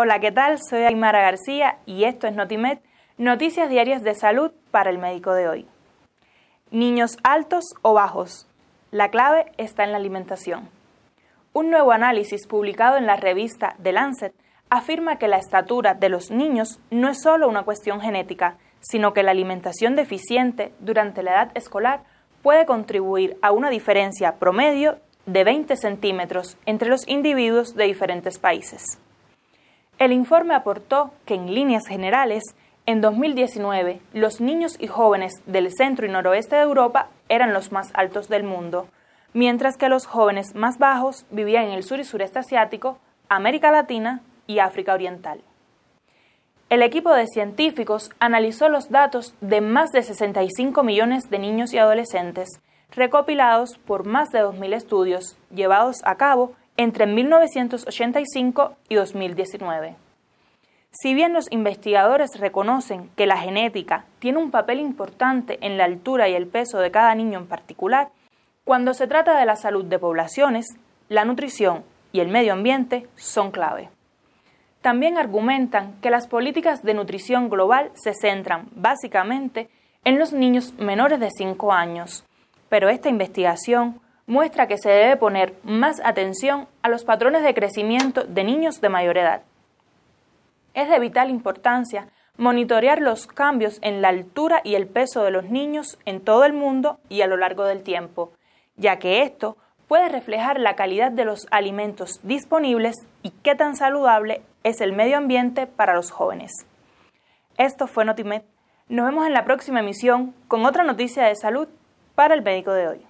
Hola, ¿qué tal? Soy Aymara García y esto es NotiMed, noticias diarias de salud para el médico de hoy. Niños altos o bajos. La clave está en la alimentación. Un nuevo análisis publicado en la revista The Lancet afirma que la estatura de los niños no es solo una cuestión genética, sino que la alimentación deficiente durante la edad escolar puede contribuir a una diferencia promedio de 20 centímetros entre los individuos de diferentes países. El informe aportó que en líneas generales, en 2019, los niños y jóvenes del centro y noroeste de Europa eran los más altos del mundo, mientras que los jóvenes más bajos vivían en el sur y sureste asiático, América Latina y África Oriental. El equipo de científicos analizó los datos de más de 65 millones de niños y adolescentes, recopilados por más de 2.000 estudios llevados a cabo entre 1985 y 2019. Si bien los investigadores reconocen que la genética tiene un papel importante en la altura y el peso de cada niño en particular, cuando se trata de la salud de poblaciones, la nutrición y el medio ambiente son clave. También argumentan que las políticas de nutrición global se centran básicamente en los niños menores de 5 años, pero esta investigación muestra que se debe poner más atención a los patrones de crecimiento de niños de mayor edad. Es de vital importancia monitorear los cambios en la altura y el peso de los niños en todo el mundo y a lo largo del tiempo, ya que esto puede reflejar la calidad de los alimentos disponibles y qué tan saludable es el medio ambiente para los jóvenes. Esto fue Notimed. Nos vemos en la próxima emisión con otra noticia de salud para el médico de hoy.